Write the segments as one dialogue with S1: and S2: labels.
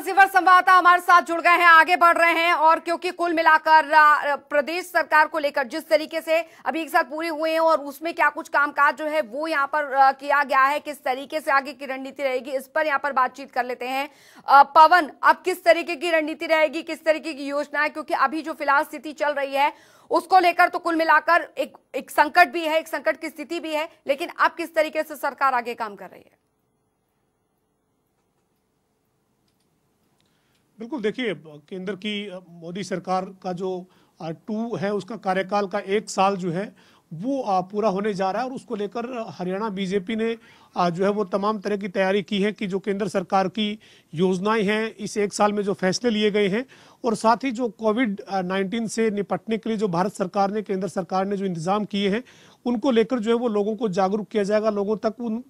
S1: सिवर संवाददाता हमारे साथ जुड़ गए हैं आगे बढ़ रहे हैं और क्योंकि कुल मिलाकर प्रदेश सरकार को लेकर जिस तरीके से अभी एक साल पूरे हुए हैं और उसमें क्या कुछ कामकाज जो है वो यहाँ पर किया गया है किस तरीके से आगे की रणनीति रहेगी इस पर यहाँ पर बातचीत कर लेते हैं पवन अब किस तरीके की रणनीति रहेगी किस तरीके की योजना है क्योंकि अभी जो फिलहाल स्थिति चल रही है उसको लेकर तो कुल मिलाकर एक एक संकट भी है एक संकट की स्थिति भी है लेकिन अब किस तरीके से सरकार आगे काम कर रही है बिल्कुल देखिए केंद्र की मोदी सरकार का जो टू है उसका कार्यकाल का एक साल जो है वो पूरा होने जा रहा है और उसको लेकर हरियाणा बीजेपी ने जो है वो तमाम तरह की तैयारी की है कि जो केंद्र सरकार की योजनाएं हैं इस एक साल में जो फैसले लिए गए हैं और साथ ही जो कोविड 19 से निपटने के लिए जो भारत सरकार ने केंद्र सरकार ने जो इंतजाम किए हैं उनको लेकर जो है वो लोगों को जागरूक किया जाएगा लोगों तक उन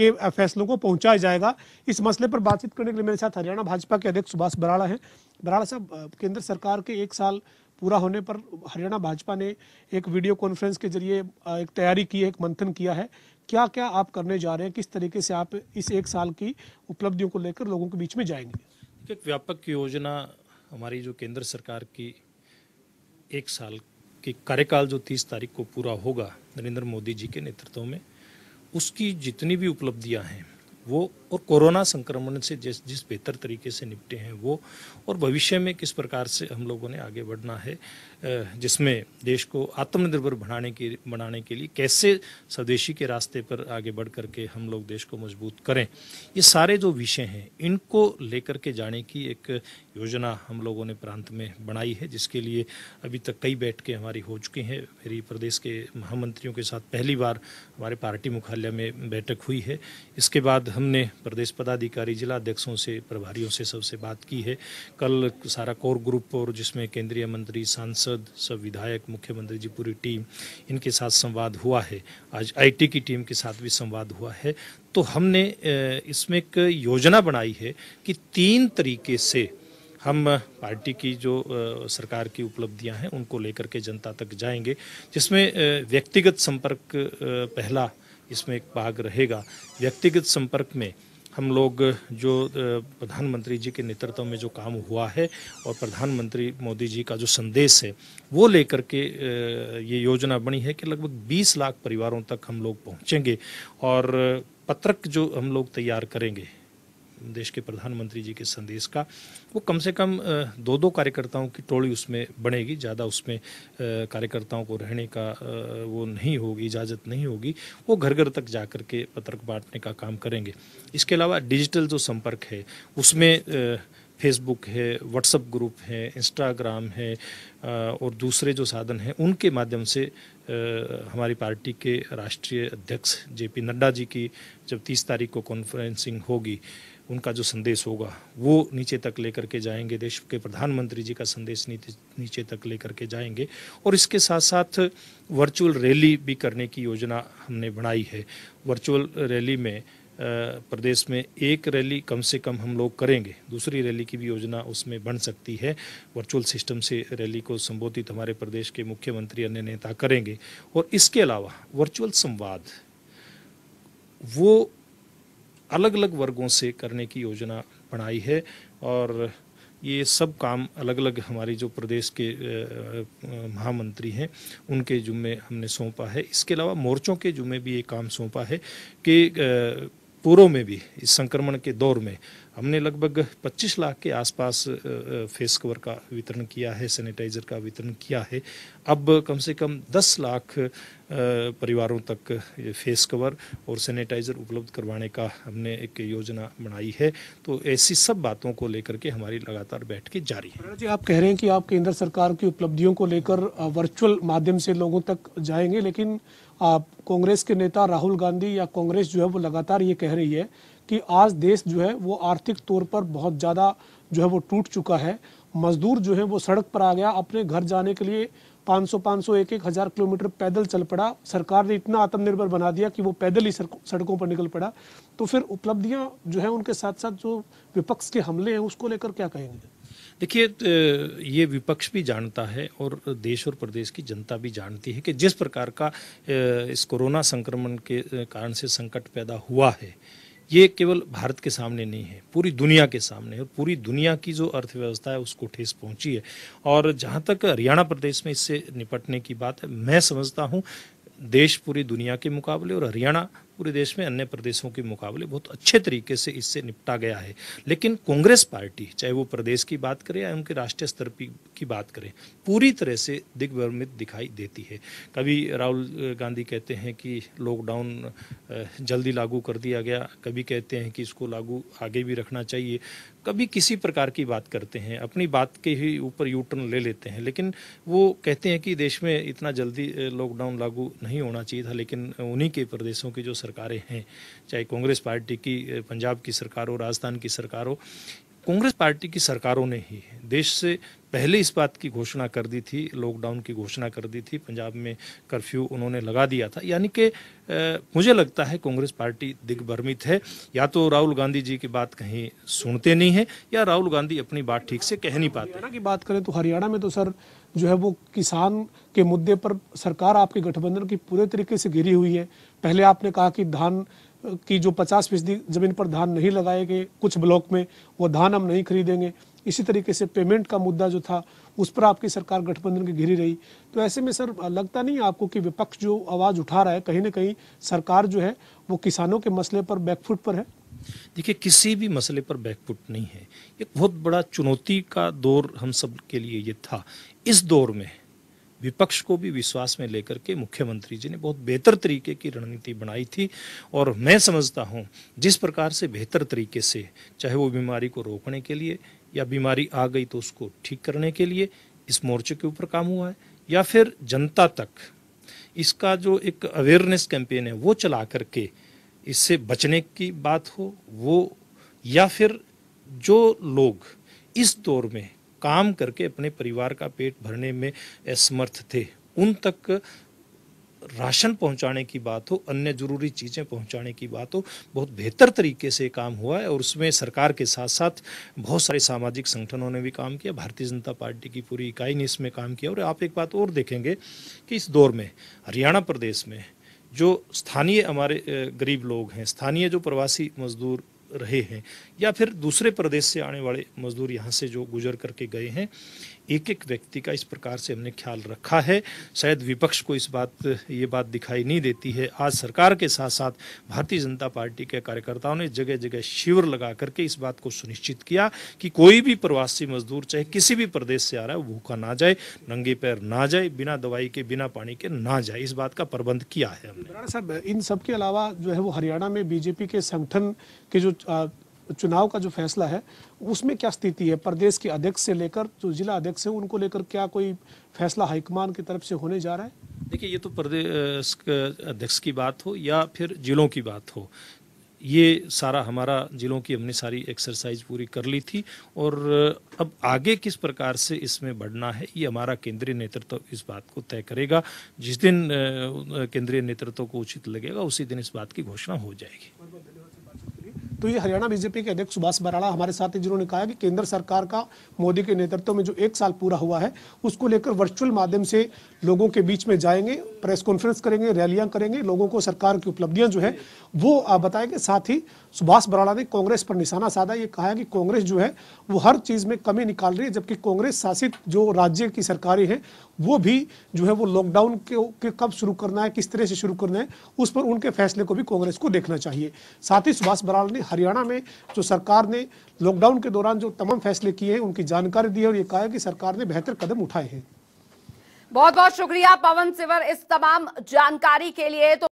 S1: के फैसलों को पहुंचाया जाएगा इस मसले पर बातचीत करने के लिए मेरे साथ हरियाणा भाजपा के अध्यक्ष सुभाष बराड़ा हैं बराड़ा साहब केंद्र सरकार के एक साल पूरा होने पर हरियाणा भाजपा ने एक वीडियो कॉन्फ्रेंस के जरिए एक तैयारी की है एक मंथन किया है क्या क्या आप करने जा रहे हैं किस तरीके से आप इस एक साल की उपलब्धियों को लेकर लोगों के बीच में जाएंगे
S2: एक व्यापक योजना हमारी जो केंद्र सरकार की एक साल की कार्यकाल जो तीस तारीख को पूरा होगा नरेंद्र मोदी जी के नेतृत्व में उसकी जितनी भी उपलब्धियां हैं वो और कोरोना संक्रमण से जिस जिस बेहतर तरीके से निपटे हैं वो और भविष्य में किस प्रकार से हम लोगों ने आगे बढ़ना है जिसमें देश को आत्मनिर्भर बनाने के बनाने के लिए कैसे स्वदेशी के रास्ते पर आगे बढ़ करके हम लोग देश को मजबूत करें ये सारे जो विषय हैं इनको लेकर के जाने की एक योजना हम लोगों ने प्रांत में बनाई है जिसके लिए अभी तक कई बैठकें हमारी हो चुकी हैं मेरी प्रदेश के महामंत्रियों के साथ पहली बार हमारे पार्टी मुख्यालय में बैठक हुई है इसके बाद हमने प्रदेश पदाधिकारी जिला अध्यक्षों से प्रभारियों से सबसे बात की है कल सारा कोर ग्रुप और जिसमें केंद्रीय मंत्री सांसद सब विधायक मुख्यमंत्री जी पूरी टीम इनके साथ संवाद हुआ है आज आईटी की टीम के साथ भी संवाद हुआ है तो हमने इसमें एक योजना बनाई है कि तीन तरीके से हम पार्टी की जो सरकार की उपलब्धियां हैं उनको लेकर के जनता तक जाएंगे जिसमें व्यक्तिगत संपर्क पहला इसमें एक भाग रहेगा व्यक्तिगत संपर्क में हम लोग जो प्रधानमंत्री जी के नेतृत्व में जो काम हुआ है और प्रधानमंत्री मोदी जी का जो संदेश है वो लेकर के ये योजना बनी है कि लगभग 20 लाख परिवारों तक हम लोग पहुंचेंगे और पत्रक जो हम लोग तैयार करेंगे देश के प्रधानमंत्री जी के संदेश का वो कम से कम दो दो कार्यकर्ताओं की टोली उसमें बनेगी ज़्यादा उसमें कार्यकर्ताओं को रहने का वो नहीं होगी इजाज़त नहीं होगी वो घर घर तक जा कर के पत्रक बांटने का काम करेंगे इसके अलावा डिजिटल जो संपर्क है उसमें फेसबुक है व्हाट्सएप ग्रुप है इंस्टाग्राम है और दूसरे जो साधन हैं उनके माध्यम से हमारी पार्टी के राष्ट्रीय अध्यक्ष जेपी नड्डा जी की जब 30 तारीख को कॉन्फ्रेंसिंग होगी उनका जो संदेश होगा वो नीचे तक लेकर के जाएंगे देश के प्रधानमंत्री जी का संदेश नीचे तक लेकर के जाएंगे और इसके साथ साथ वर्चुअल रैली भी करने की योजना हमने बनाई है वर्चुअल रैली में प्रदेश में एक रैली कम से कम हम लोग करेंगे दूसरी रैली की भी योजना उसमें बन सकती है वर्चुअल सिस्टम से रैली को संबोधित हमारे प्रदेश के मुख्यमंत्री अन्य नेता करेंगे और इसके अलावा वर्चुअल संवाद वो अलग अलग वर्गों से करने की योजना बनाई है और ये सब काम अलग अलग हमारे जो प्रदेश के महामंत्री हैं उनके जुम्मे हमने सौंपा है इसके अलावा मोर्चों के जुम्मे भी ये काम सौंपा है कि पूर्व में भी इस संक्रमण के दौर में हमने लगभग 25 लाख के आसपास फेस कवर का वितरण किया है सैनिटाइजर का वितरण किया है अब कम से कम 10 लाख परिवारों तक फेस कवर और सैनिटाइजर उपलब्ध करवाने का हमने एक योजना बनाई है तो ऐसी सब बातों को लेकर के हमारी लगातार बैठकें जारी
S1: है जी आप कह रहे हैं कि आप केंद्र सरकार की उपलब्धियों को लेकर वर्चुअल माध्यम से लोगों तक जाएंगे लेकिन कांग्रेस के नेता राहुल गांधी या कांग्रेस जो है वो लगातार ये कह रही है कि आज देश जो है वो आर्थिक तौर पर बहुत ज़्यादा जो है वो टूट चुका है मजदूर जो है वो सड़क पर आ गया अपने घर जाने के लिए 500 500 एक एक हज़ार किलोमीटर पैदल चल पड़ा सरकार ने इतना आत्मनिर्भर बना दिया कि वो पैदल ही सड़कों पर निकल पड़ा तो फिर उपलब्धियां जो है उनके साथ साथ जो विपक्ष के हमले हैं उसको लेकर क्या कहेंगे
S2: देखिए ये विपक्ष भी जानता है और देश और प्रदेश की जनता भी जानती है कि जिस प्रकार का इस कोरोना संक्रमण के कारण से संकट पैदा हुआ है ये केवल भारत के सामने नहीं है पूरी दुनिया के सामने है पूरी दुनिया की जो अर्थव्यवस्था है उसको ठेस पहुंची है और जहां तक हरियाणा प्रदेश में इससे निपटने की बात है मैं समझता हूं देश पूरी दुनिया के मुकाबले और हरियाणा पूरे देश में अन्य प्रदेशों के मुकाबले बहुत अच्छे तरीके से इससे निपटा गया है लेकिन कांग्रेस पार्टी चाहे वो प्रदेश की बात करें या उनके राष्ट्रीय स्तर की बात करें पूरी तरह से दिग्भ्रमित दिखाई देती है कभी राहुल गांधी कहते हैं कि लॉकडाउन जल्दी लागू कर दिया गया कभी कहते हैं कि इसको लागू आगे भी रखना चाहिए कभी किसी प्रकार की बात करते हैं अपनी बात के ही ऊपर यूटर्न ले लेते हैं लेकिन वो कहते हैं कि देश में इतना जल्दी लॉकडाउन लागू नहीं होना चाहिए था लेकिन उन्हीं के प्रदेशों की जो सरकारें हैं चाहे कांग्रेस पार्टी की पंजाब की सरकार हो राजस्थान की सरकार हो कांग्रेस पार्टी की सरकारों ने ही देश से पहले इस बात की घोषणा कर दी थी लॉकडाउन की घोषणा कर दी थी पंजाब में कर्फ्यू उन्होंने लगा दिया था यानी कि मुझे लगता है कांग्रेस पार्टी दिग्भ्रमित है या तो राहुल गांधी जी की बात कहीं सुनते नहीं है या राहुल गांधी अपनी बात ठीक से कह नहीं पाते हरियाणा
S1: की बात करें तो हरियाणा में तो सर जो है वो किसान के मुद्दे पर सरकार आपके गठबंधन की पूरे तरीके से घिरी हुई है पहले आपने कहा कि धान की जो 50 फीसदी जमीन पर धान नहीं लगाए गए कुछ ब्लॉक में वो धान हम नहीं खरीदेंगे इसी तरीके से पेमेंट का मुद्दा जो था उस पर आपकी सरकार गठबंधन की घिरी रही तो ऐसे में सर लगता नहीं आपको कि विपक्ष जो आवाज़ उठा रहा है कहीं ना कहीं सरकार जो है वो किसानों के मसले पर बैकफुट पर है देखिए किसी
S2: भी मसले पर बैकफुट नहीं है एक बहुत बड़ा चुनौती का दौर हम सब के लिए ये था इस दौर में विपक्ष को भी विश्वास में लेकर के मुख्यमंत्री जी ने बहुत बेहतर तरीके की रणनीति बनाई थी और मैं समझता हूँ जिस प्रकार से बेहतर तरीके से चाहे वो बीमारी को रोकने के लिए या बीमारी आ गई तो उसको ठीक करने के लिए इस मोर्चे के ऊपर काम हुआ है या फिर जनता तक इसका जो एक अवेयरनेस कैंपेन है वो चला करके इससे बचने की बात हो वो या फिर जो लोग इस दौर में काम करके अपने परिवार का पेट भरने में असमर्थ थे उन तक राशन पहुंचाने की बात हो अन्य जरूरी चीज़ें पहुंचाने की बात हो बहुत बेहतर तरीके से काम हुआ है और उसमें सरकार के साथ साथ बहुत सारे सामाजिक संगठनों ने भी काम किया भारतीय जनता पार्टी की पूरी इकाई ने इसमें काम किया और आप एक बात और देखेंगे कि इस दौर में हरियाणा प्रदेश में जो स्थानीय हमारे गरीब लोग हैं स्थानीय जो प्रवासी मजदूर रहे हैं या फिर दूसरे प्रदेश से आने वाले मजदूर यहाँ से जो गुजर करके गए हैं एक एक व्यक्ति का इस प्रकार से हमने ख्याल रखा है शायद विपक्ष को इस बात ये बात दिखाई नहीं देती है आज सरकार के साथ साथ भारतीय जनता पार्टी के कार्यकर्ताओं ने जगह जगह शिविर लगा करके इस बात को सुनिश्चित किया कि कोई भी प्रवासी मजदूर चाहे किसी भी प्रदेश से आ रहा है भूखा ना जाए नंगे पैर ना जाए बिना दवाई के बिना पानी के ना जाए इस बात का प्रबंध किया है
S1: हमने साहब इन सब के अलावा जो है वो हरियाणा में बीजेपी के संगठन के जो चुनाव का जो फैसला है उसमें क्या स्थिति है प्रदेश के अध्यक्ष से लेकर जो जिला अध्यक्ष है उनको लेकर क्या कोई फैसला हाईकमान की तरफ से होने जा रहा है
S2: देखिए ये तो प्रदेश अध्यक्ष की बात हो या फिर जिलों की बात हो ये सारा हमारा जिलों की हमने सारी एक्सरसाइज पूरी कर ली थी और अब आगे किस प्रकार से इसमें बढ़ना है ये हमारा केंद्रीय नेतृत्व इस बात को तय करेगा जिस दिन केंद्रीय नेतृत्व को उचित लगेगा उसी दिन इस बात की घोषणा हो जाएगी
S1: तो ये हरियाणा बीजेपी के अध्यक्ष सुभाष बराड़ा हमारे साथ जिन्होंने कहा कि केंद्र सरकार का मोदी के नेतृत्व में जो एक साल पूरा हुआ है उसको लेकर वर्चुअल माध्यम से लोगों के बीच में जाएंगे प्रेस कॉन्फ्रेंस करेंगे रैलियां करेंगे लोगों को सरकार की उपलब्धियां जो है वो बताएंगे साथ ही सुभाष बराड़ा ने कांग्रेस पर निशाना साधा ये कहा कि कांग्रेस जो है वो हर चीज़ में कमी निकाल रही है जबकि कांग्रेस शासित जो राज्य की सरकारें हैं वो भी जो है वो लॉकडाउन के कब शुरू करना है किस तरह से शुरू करना है उस पर उनके फैसले को भी कांग्रेस को देखना चाहिए साथ ही सुभाष बराड़ा ने हरियाणा में जो सरकार ने लॉकडाउन के दौरान जो तमाम फैसले किए हैं उनकी जानकारी दी है और ये कहा कि सरकार ने बेहतर कदम उठाए हैं बहुत बहुत शुक्रिया पवन सिवर इस तमाम जानकारी के लिए तो